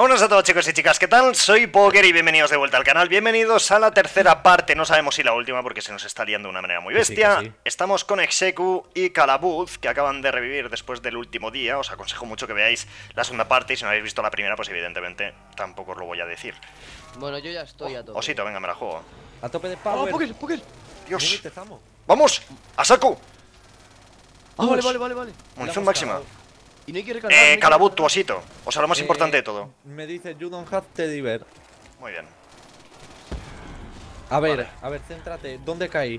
Hola a todos chicos y chicas, ¿qué tal? Soy Poker y bienvenidos de vuelta al canal, bienvenidos a la tercera parte, no sabemos si la última porque se nos está liando de una manera muy bestia Estamos con Execu y Calabuz, que acaban de revivir después del último día, os aconsejo mucho que veáis la segunda parte y si no habéis visto la primera pues evidentemente tampoco os lo voy a decir Bueno, yo ya estoy a oh, tope Osito, venga, me la juego A tope de power oh, Poker, Poker Dios Vamos, a saco Vamos. Vale, vale, vale, vale Munición máxima y no Eh, calabut, tu osito. O sea, lo más eh, importante de todo. Me dice, you don't have teddy bear. Muy bien. A ver, a ver, céntrate. ¿Dónde caí?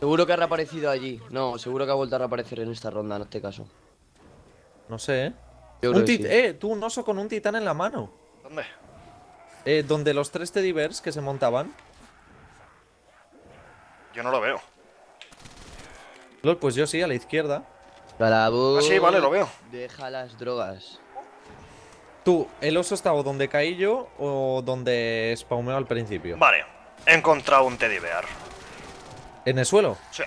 Seguro que ha reaparecido allí. No, seguro que ha vuelto a reaparecer en esta ronda, en este caso. No sé, ¿eh? un Eh, tú, un oso con un titán en la mano. ¿Dónde? Eh, donde los tres teddy bears que se montaban. Yo no lo veo. pues yo sí, a la izquierda. Ah, sí, vale, lo veo. Deja las drogas. Tú, el oso estaba donde caí yo o donde spawneo al principio. Vale, he encontrado un teddy bear. ¿En el suelo? Sí.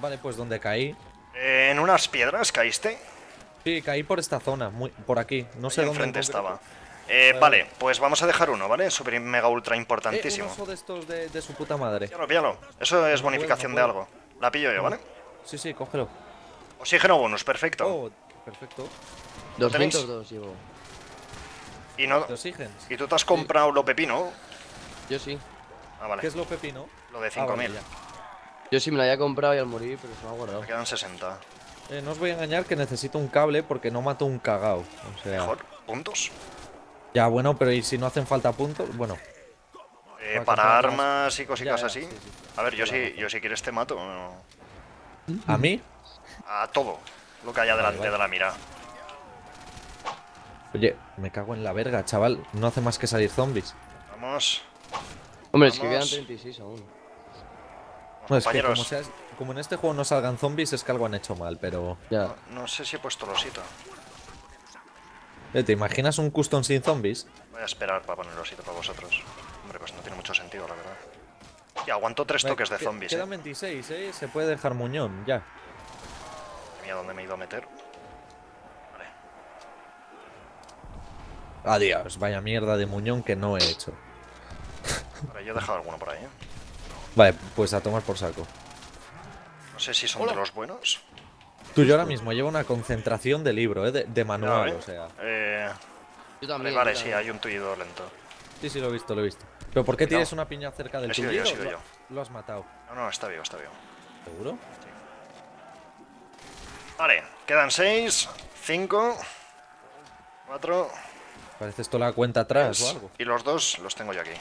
Vale, pues donde caí. Eh, ¿En unas piedras caíste? Sí, caí por esta zona, por aquí. No sé dónde. Enfrente estaba. Eh, vale. pues vamos a dejar uno, ¿vale? Super mega ultra eh, importantísimo. Es un oso de estos de, su puta madre. Píalo, píalo. Eso es bonificación de algo. La pillo yo, ¿vale? Sí, sí, cógelo. Oxígeno bonus, perfecto. Oh, perfecto. 202 llevo. Y no. ¿Y tú te has comprado lo pepino? Yo sí. Ah, ¿Qué es lo pepino? Lo de 5000. Ah, yo sí me lo había comprado y al morir, pero se me ha guardado. Me quedan 60. Eh, no os voy a engañar que necesito un cable porque no mato un cagao. O sea... Mejor, puntos. Ya, bueno, pero ¿y si no hacen falta puntos? Bueno. Eh, para, armas y cositas así. A ver, yo sí, yo si quieres te mato. ¿A mí? a todo lo que hay delante de la mira. Oye, me cago en la verga, chaval. No hace más que salir zombies. Vamos. Hombre, es que quedan 36 aún. es que como, en este juego no salgan zombies, es que algo han hecho mal, pero... Ya. No, sé si he puesto losito eh, ¿Te imaginas un custom sin zombies? Voy a esperar para poner losito para vosotros. Hombre, pues no tiene mucho sentido, la verdad. Y aguantó tres toques de zombies. Quedan 26, eh. ¿eh? Se puede dejar muñón, ya dónde me he ido a meter. Vale. Adiós, vaya mierda de muñón que no he hecho. Vale, yo he dejado alguno por ahí, ¿eh? Vale, pues a tomar por saco. No sé si son de los buenos. Tú, yo ahora mismo llevo una concentración de libro, ¿eh? De, manual, ¿eh? o sea. Eh... Vale, sí, hay un tuidor lento. Sí, sí, lo he visto, lo he visto. ¿Pero por qué tienes una piña cerca del tuyo? Lo, lo has matado. No, no, está vivo, está vivo. ¿Seguro? Sí. Vale, quedan 6, 5, 4. Parece esto la cuenta atrás o algo. Y los dos los tengo yo aquí.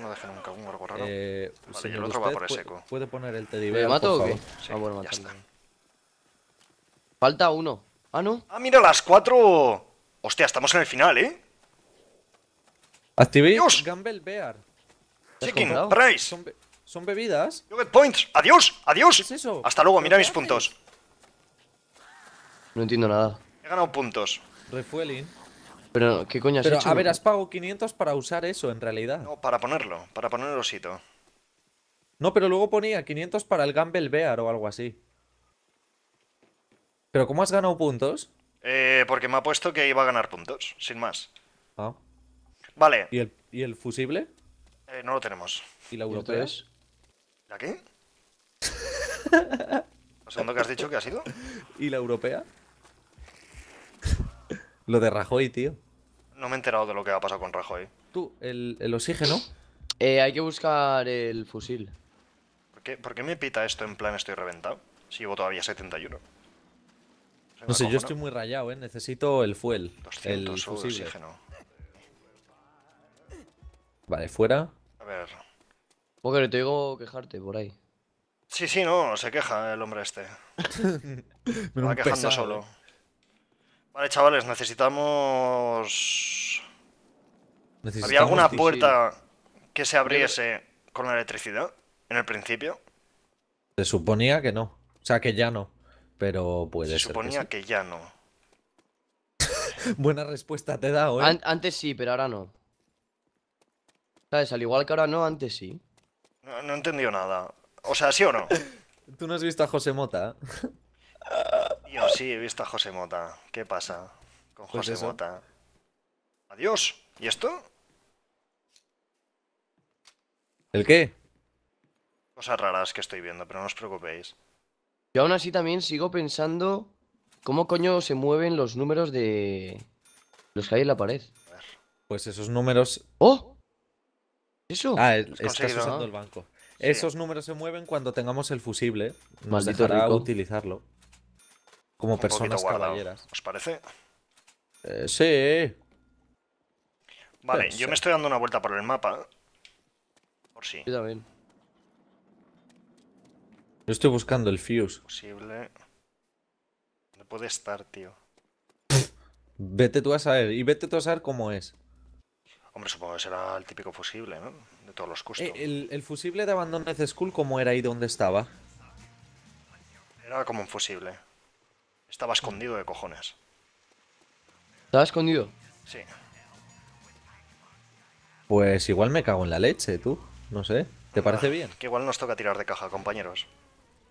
No dejen nunca un algo raro. Eh, vale, y el otro va por ese eco ¿Puede poner el teddy ¿Le mato por o qué? Sí, ah, bueno, ya Falta uno. Ah, no. Ah, mira, las cuatro. Hostia, estamos en el final, ¿eh? Activé Gamble Bear. Chicken Price. ¿Son bebidas? Yo points. ¡Adiós! ¡Adiós! eso? Hasta luego, mira mis puntos. No entiendo nada. He ganado puntos. Refueling. Pero, ¿qué coño has Pero, a ver, has pagado 500 para usar eso, en realidad. No, para ponerlo. Para poner el osito. No, pero luego ponía 500 para el Gamble Bear o algo así. ¿Pero cómo has ganado puntos? Eh, porque me ha puesto que iba a ganar puntos, sin más. Ah. Vale. ¿Y el, fusible? Eh, no lo tenemos. ¿Y la europea? ¿La qué? ¿Lo segundo que has dicho que ha sido? ¿Y la europea? Lo de Rajoy, tío. No me he enterado de lo que ha pasado con Rajoy. Tú, el, oxígeno. Eh, hay que buscar el fusil. ¿Por qué, me pita esto en plan estoy reventado? Si llevo todavía 71. No, sé, yo estoy muy rayado, ¿eh? Necesito el fuel. el oxígeno. Vale, fuera. A ver. Porque te digo quejarte por ahí. Sí, sí, no, se queja el hombre este. Me va quejando solo. Eh. Vale, chavales, necesitamos... ¿Había alguna puerta que se abriese con la electricidad en el principio? Se suponía que no. O sea, que ya no. Pero puede ser. Se suponía que, ya no. Buena respuesta te he dado, ¿eh? antes sí, pero ahora no. ¿Sabes? Al igual que ahora no, antes sí. No, no entendió nada. O sea, ¿sí o no? Tú no has visto a José Mota. Yo sí he visto a José Mota. ¿Qué pasa con pues José Mota? Adiós. ¿Y esto? ¿El qué? Cosas raras que estoy viendo, pero no os preocupéis. Yo aún así también sigo pensando cómo coño se mueven los números de los que hay en la pared. Pues esos números... ¡Oh! Ah, estás usando el banco. Esos números se mueven cuando tengamos el fusible. Maldito rico. utilizarlo. Como personas caballeras. ¿Os parece? Eh, sí. Vale, yo me estoy dando una vuelta por el mapa. Por si. Sí. Yo Yo estoy buscando el fuse. Posible. No puede estar, tío? Vete tú a saber. Y vete tú a saber cómo es. Hombre, supongo que será el típico fusible, ¿no? De todos los custos. Eh, ¿El, fusible de Abandoned School cómo era y dónde estaba? Era como un fusible. Estaba escondido de cojones. ¿Estaba escondido? Sí. Pues igual me cago en la leche, tú. No sé. ¿Te parece ah, bien? Que igual nos toca tirar de caja, compañeros.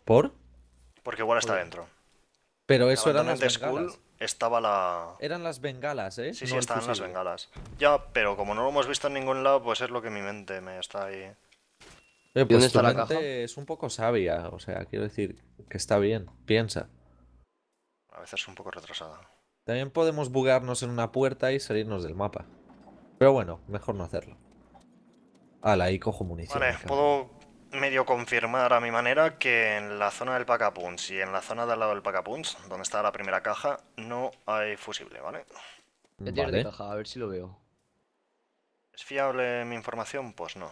¿Por? Porque igual está dentro. Pero eso era Abandoned School estaba la... Eran las bengalas, ¿eh? Sí, sí, estaban las bengalas. Ya, pero como no lo hemos visto en ningún lado, pues es lo que mi mente me está ahí... Eh, pues es un poco sabia, o sea, quiero decir que está bien, piensa. A veces un poco retrasada. También podemos bugarnos en una puerta y salirnos del mapa. Pero bueno, mejor no hacerlo. Ala, ahí cojo munición. Vale, puedo medio confirmar a mi manera que en la zona del Pacapunch y en la zona del lado del Pacapunch, donde está la primera caja, no hay fusible, ¿vale? Mm, a ver si lo veo. ¿Es fiable mi información? Pues no.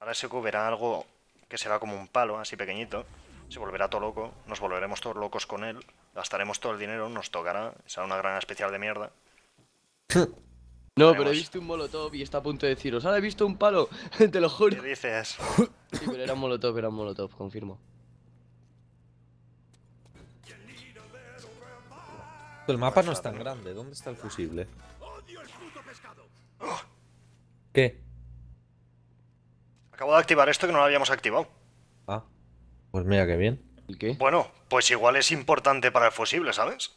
Ahora se verá algo que será como un palo, así pequeñito. Se volverá todo loco, nos volveremos todos locos con él, gastaremos todo el dinero, nos tocará, será una gran especial de mierda. No, pero he visto un molotov y está a punto de deciros, ahora he visto un palo, te lo juro. ¿Qué dices? pero era un molotov, era un molotov, confirmo. El mapa no es tan grande, ¿dónde está el fusible? ¿Qué? Acabo de activar esto que no lo habíamos activado. Ah, pues mira que bien. qué? Bueno, pues igual es importante para el fusible, ¿sabes?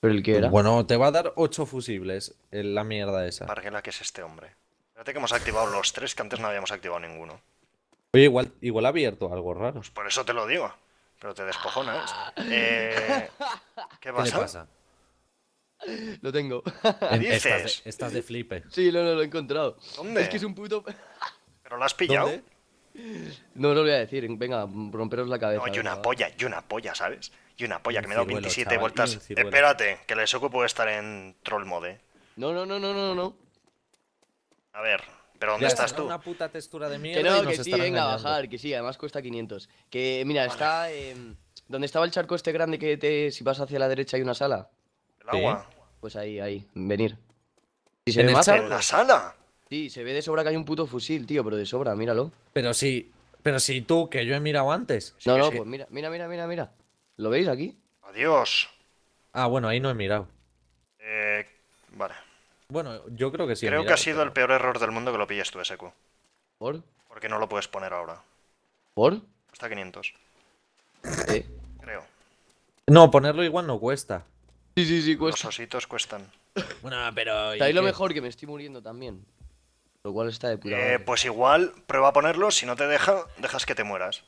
¿Pero el que era? Bueno, te va a dar 8 fusibles en eh, la mierda esa. la que es este hombre? Espérate que hemos activado los tres que antes no habíamos activado ninguno. Oye, igual, igual ha abierto algo raro. Pues por eso te lo digo. Pero te descojonas. Eh, ¿Qué pasa? pasa? Lo tengo. dices? Estás de, estás flipe. Sí, no, lo he encontrado. ¿Dónde? Es que es un puto. ¿Pero lo has pillado? No, lo voy a decir. Venga, romperos la cabeza. No, una polla, yo una polla, ¿sabes? Y una polla, que me he dado 27 vueltas. Espérate, que les ocupo estar en troll mode. Eh. No, no, no, no, no, no. A ver, pero ¿dónde estás tú? Una puta textura de mierda. Que no, que sí, venga a bajar, que sí, además cuesta 500. Que mira, está. Eh, donde estaba el charco este grande que te, si vas hacia la derecha hay una sala. ¿El agua? Pues ahí, ahí, venir. Si ¿En, ¿eh? la sala? Sí, se ve de sobra que hay un puto fusil, tío, pero de sobra, míralo. Pero sí, si, pero si tú, que yo he mirado antes. No, no, pues mira, mira, mira, mira. ¿Lo veis aquí? Adiós. Ah, bueno, ahí no he mirado. Eh, vale. Bueno, yo creo que sí. Creo que ha sido el peor error del mundo que lo pilles tú, SQ. ¿Por? Porque no lo puedes poner ahora. ¿Por? Cuesta 500. ¿Eh? Creo. No, ponerlo igual no cuesta. Sí, sí, sí, cuesta. Los ositos cuestan. Bueno, pero... Está ahí lo mejor, que me estoy muriendo también. Lo cual está de pura... eh, Pues igual, prueba a ponerlo. Si no te deja, dejas que te mueras.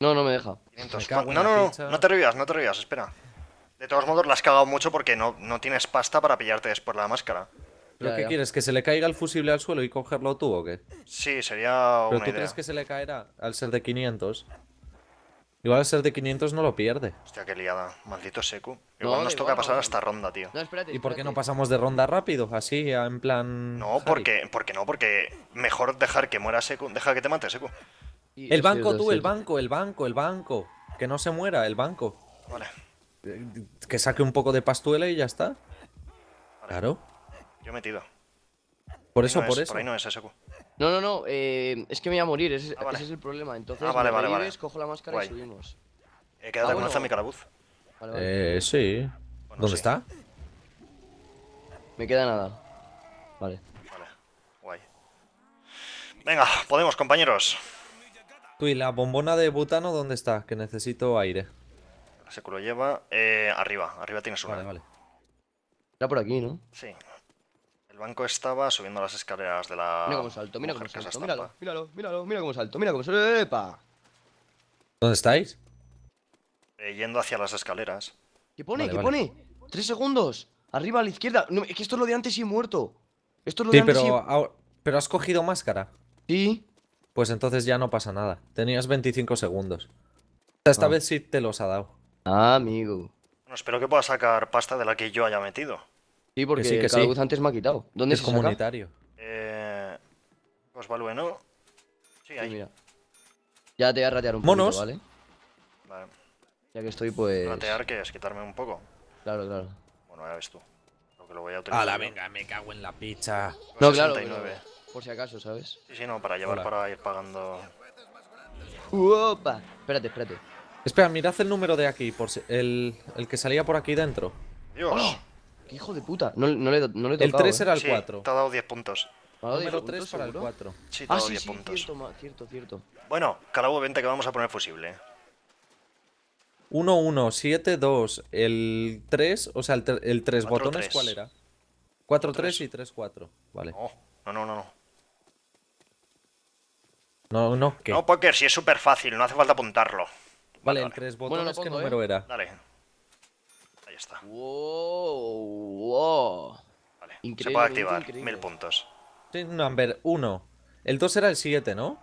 No, no me deja. no, no, no, no te revivas, no te revivas, espera. De todos modos, la has cagado mucho porque no, no tienes pasta para pillarte después la máscara. ¿Lo que quieres? ¿Que se le caiga el fusible al suelo y cogerlo tú o qué? Sí, sería ¿Pero tú crees que se le caerá al ser de 500? Igual al ser de 500 no lo pierde. Hostia, qué liada. Maldito Seku. Igual nos toca pasar hasta ronda, tío. ¿Y por qué no pasamos de ronda rápido? Así, en plan... No, porque, porque no, porque mejor dejar que muera seco Deja que te mate, Seku. El banco, tú, el banco, el banco, el banco. Que no se muera, el banco. Vale. Eh, que saque un poco de pastuela y ya está. Claro. Yo metido. Por, eso, por eso. no No, no, eh, es que me voy a morir. Ah, ese, es el problema. Entonces, ah, vale, vale, cojo la máscara y subimos. He eh, quedado ah, mi calabuz. Eh, sí. ¿Dónde está? Me queda nada. Vale. Vale. Guay. Venga, podemos, compañeros. Tú y la bombona de butano, ¿dónde está? Que necesito aire. Se lo lleva. Eh, arriba, arriba tiene su Vale, vale. Era por aquí, ¿no? Sí. El banco estaba subiendo las escaleras de la. Mira cómo salto, mira cómo salto. Míralo, míralo, míralo, mira cómo salto, mira cómo salto. ¡Epa! ¿Dónde estáis? Eh, yendo hacia las escaleras. ¿Qué pone? ¿Qué pone? Tres segundos. Arriba a la izquierda. es que esto es lo de antes y he muerto. Esto es lo de antes pero, pero has cogido máscara. Sí pues entonces ya no pasa nada. Tenías 25 segundos. Esta ah. vez sí te los ha dado. Ah, amigo. Bueno, espero que pueda sacar pasta de la que yo haya metido. Sí, porque sí, que antes me ha quitado. ¿Dónde es comunitario? Eh... Pues bueno. Sí, ahí. Ya te voy a ratear un Monos. ¿vale? Vale. Ya que estoy, pues... Ratear que es quitarme un poco. Claro, claro. Bueno, ya ves tú. Lo que lo voy a utilizar. ¡Hala, venga! Me cago en la pizza. No, claro. Por si acaso, ¿sabes? Sí, sí, no, para llevar, para ir pagando. ¡Opa! Espérate, espérate. Espera, mirad el número de aquí, por el, que salía por aquí dentro. ¡Dios! ¡Oh! ¡Qué hijo de puta! No, le, he tocado, El 3 ¿eh? era el 4. te ha dado 10 puntos. Número 3 para el 4. Sí, te ha ah, dado ah, 10 sí, puntos. Cierto, cierto, Bueno, uno vente que vamos a poner fusible. 1, 1, 7, 2. El 3, o sea, el, 3 botones, ¿cuál era? 4, 3 y 3, 4. Vale. Oh, no, no, no, no. No, no, ¿qué? No, Poker, si es súper fácil, no hace falta apuntarlo. Vale, el en tres botones, bueno, ¿qué ¿eh? número era? Dale. Ahí está. Wow, Vale, se puede activar, mil puntos. Un number 1. El 2 era el 7, ¿no?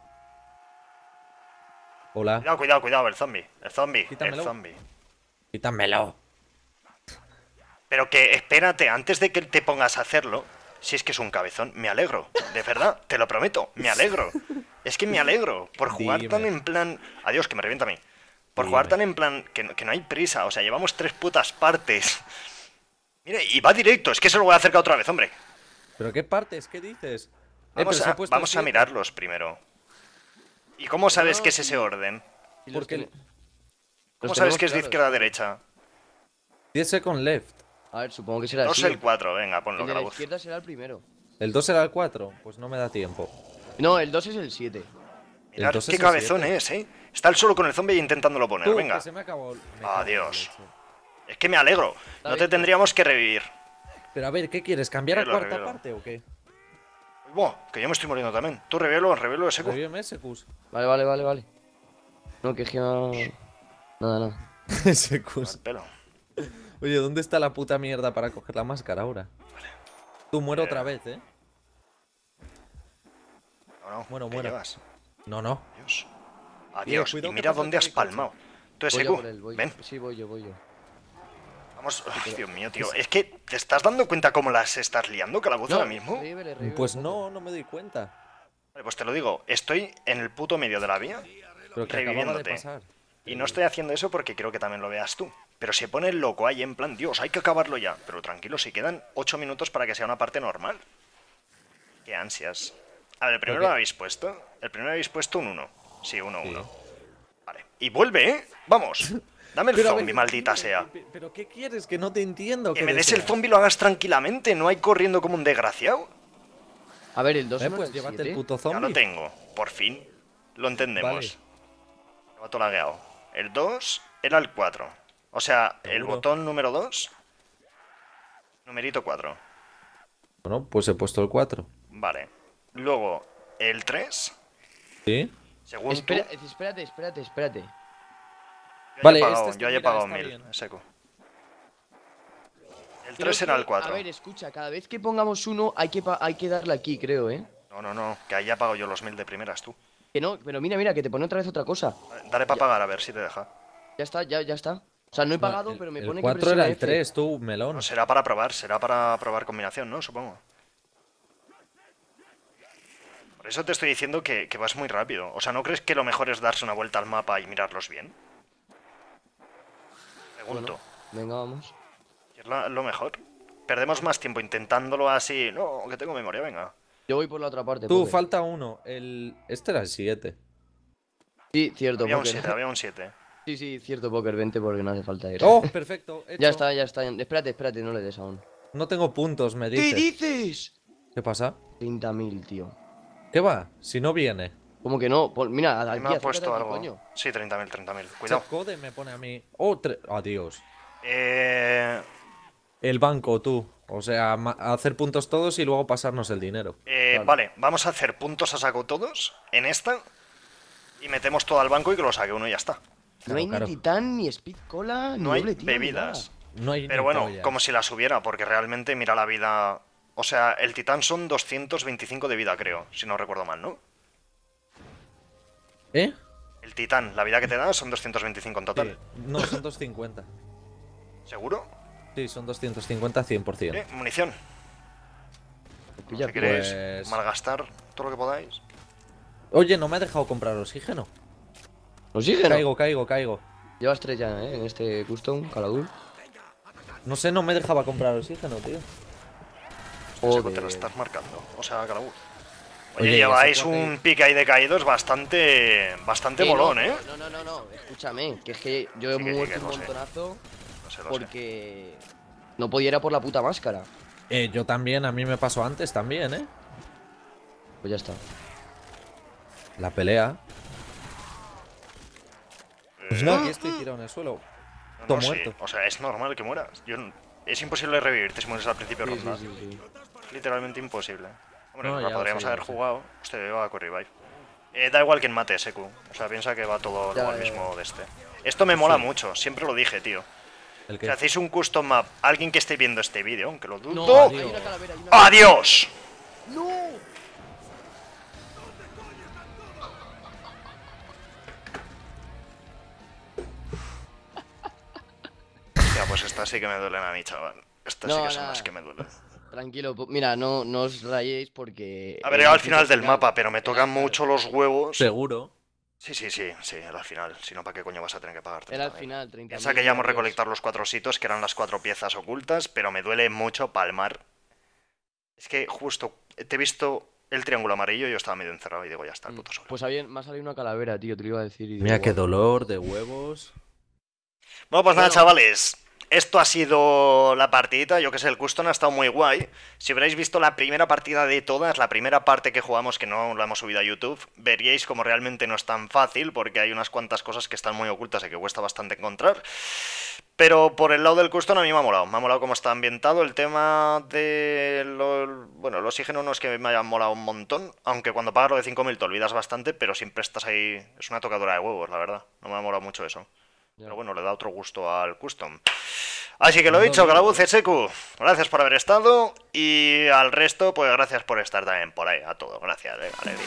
Hola. Cuidado, cuidado, cuidado, el zombie. El zombie, el zombie. Quítamelo. Pero que espérate, antes de que te pongas a hacerlo, si es que es un cabezón, me alegro. De verdad, te lo prometo, me alegro. Es que me alegro por jugar tan en plan... Adiós, que me revienta a mí. Por jugar tan en plan que no, hay prisa. O sea, llevamos tres putas partes. Mire, y va directo. Es que se lo voy a acercar otra vez, hombre. ¿Pero qué partes? ¿Qué dices? Eh, vamos, a, mirarlos primero. ¿Y cómo sabes que es ese orden? ¿Cómo sabes que es de izquierda a derecha? 10 con left. A ver, supongo que será el 2 el 4, venga, ponlo, el la voz. izquierda será el primero. ¿El 2 será el 4? Pues no me da tiempo. No, el 2 es el 7. Mirad qué cabezón es, ¿eh? Está el solo con el zombie intentándolo poner, venga. Que se me acabó. Adiós. Es que me alegro. No te tendríamos que revivir. Pero a ver, ¿qué quieres? ¿Cambiar a cuarta parte o qué? Buah, que yo me estoy muriendo también. Tú revelo, revelo ese Secus. Vale, vale, vale, vale. No, que es que Nada, nada. Secus. pelo. Oye, ¿dónde está la puta mierda para coger la máscara ahora? Vale. Tú muero eh. otra vez, ¿eh? No, no. Muero, muero. No, no. Adiós. y mira dónde has palmado. Tú voy Ven. Sí, voy yo, voy yo. Vamos, Dios mío, tío. Es que te estás dando cuenta cómo las estás liando, calabozo, ahora mismo. pues no, no me doy cuenta. Vale, pues te lo digo, estoy en el puto medio de la vía, reviviéndote. Y no estoy haciendo eso porque creo que también lo veas tú. Pero se pone loco ahí en plan, Dios, hay que acabarlo ya. Pero tranquilo, si quedan 8 minutos para que sea una parte normal. Qué ansias. A ver, el primero lo habéis puesto. El primero lo habéis puesto un 1. Sí, 1-1. Vale. Y vuelve, ¿eh? Vamos. Dame el zombie, maldita sea. Pero, qué quieres? Que no te entiendo. Que me des el zombie lo hagas tranquilamente, no hay corriendo como un desgraciado. A ver, el 2 ¿Eh? pues llévate el puto zombie. Ya lo tengo, por fin. Lo entendemos. Lo ha lagueado. El 2 era el 4. O sea, el botón número 2, numerito 4. Bueno, pues he puesto el 4. Vale. Luego, el 3. Sí. Según espérate, espérate, espérate. yo Vale, pagado, este yo ya pagado 1000, El 3 era el 4. A ver, escucha, cada vez que pongamos uno hay que, hay que darle aquí, creo, ¿eh? No, no, no, que ahí ya pago yo los 1000 de primeras, tú. Que no, pero mira, mira, que te pone otra vez otra cosa. Dale para pagar a ver si te deja. Ya está, ya, ya está. O sea, no he pagado, pero me pone que. 4 era el 3, tú, melón. No, será para probar, será para probar combinación, ¿no? Supongo. Por eso te estoy diciendo que, vas muy rápido. O sea, ¿no crees que lo mejor es darse una vuelta al mapa y mirarlos bien? Pregunto. venga, vamos. Es lo mejor. Perdemos más tiempo intentándolo así. No, que tengo memoria, venga. Yo voy por la otra parte. Tú, falta uno. El... Este era el 7. Sí, cierto. Había un 7, había un 7. Sí, sí, cierto poker, 20 porque no hace falta ir. ¡Oh, perfecto! Ya está, ya está. Espérate, espérate, no le des aún. No tengo puntos, me dices. ¿Qué dices? ¿Qué pasa? 30.000, tío. ¿Qué va? Si no viene. ¿Cómo que no? mira, me ha puesto algo. Sí, 30.000, 30.000. Cuidado. Code me pone a mí. ¡Oh, adiós! Eh, El banco, tú. O sea, hacer puntos todos y luego pasarnos el dinero. eh, Vale. Vale, vamos a hacer puntos a saco todos en esta. Y metemos todo al banco y que lo saque uno y ya está. No hay ni titán, ni speed cola, ni no hay bebidas. Pero bueno, como si las hubiera, porque realmente mira la vida. O sea, el titán son 225 de vida, creo, si no recuerdo mal, ¿no? ¿Eh? El titán, la vida que te da son 225 en total. No, son 250. ¿Seguro? Sí, son 250 100%. ¿Eh? Munición. ¿No si queréis pues malgastar todo lo que podáis. Oye, no me ha dejado comprar oxígeno. ¡Oxígeno! Caigo, caigo, caigo. Lleva estrella, ¿eh? En este custom, caladul. No sé, no me dejaba comprar oxígeno, tío. O te lo estás marcando. O sea, Caladul. Oye, lleváis un pick ahí de caídos bastante bastante bolón, molón, ¿eh? No, no, no, no, escúchame, que es que yo he muerto un montonazo sé. porque no podía ir a por la puta máscara. Eh, yo también, a mí me pasó antes también, ¿eh? Pues ya está. La pelea. Pues no. estoy en el suelo. No, O sea, es normal que mueras. Es imposible revivirte si mueres al principio de ronda. Literalmente imposible. Hombre, podríamos haber jugado. Usted va a correr eh, da igual quien mate ese O sea, piensa que va todo Lo mismo de este. Esto me mola mucho, siempre lo dije, tío. si hacéis un custom map, alguien que esté viendo este vídeo, aunque lo dudo. ¡Adiós! ¡Adiós! ¡No! Pues estas sí que me duelen a mí, chaval. Estas sí que son las que me duelen. Tranquilo, mira, no, no os rayéis porque... ver, era al final del mapa, pero me tocan mucho los huevos. Seguro. Sí, sí, sí, sí, al final. Si no, ¿para qué coño vas a tener que pagarte? Era al final, 30 que ya hemos recolectado los cuatro sitios, que eran las cuatro piezas ocultas, pero me duele mucho palmar. Es que justo te he visto el triángulo amarillo y yo estaba medio encerrado y digo, ya está, el mm, puto sobre. Pues había, me ha salido una calavera, tío, te lo iba a decir. Mira qué dolor de huevos. Bueno, pues pasar, nada, chavales. Esto ha sido la partidita, yo que sé, el custom ha estado muy guay. Si hubierais visto la primera partida de todas, la primera parte que jugamos que no la hemos subido a YouTube, veríais como realmente no es tan fácil porque hay unas cuantas cosas que están muy ocultas y que cuesta bastante encontrar. Pero por el lado del custom a mí me ha molado, me ha molado cómo está ambientado. El tema de... bueno, el oxígeno no es que me haya molado un montón, aunque cuando pagas lo de 5.000 te olvidas bastante, pero siempre estás ahí... Es una tocadora de huevos, la verdad. No me ha molado mucho eso. Pero bueno, le da otro gusto al custom. Así que lo he dicho, Calabuce Secu, gracias por haber estado y al resto, pues gracias por estar también por ahí. A todos, gracias, eh. alegría.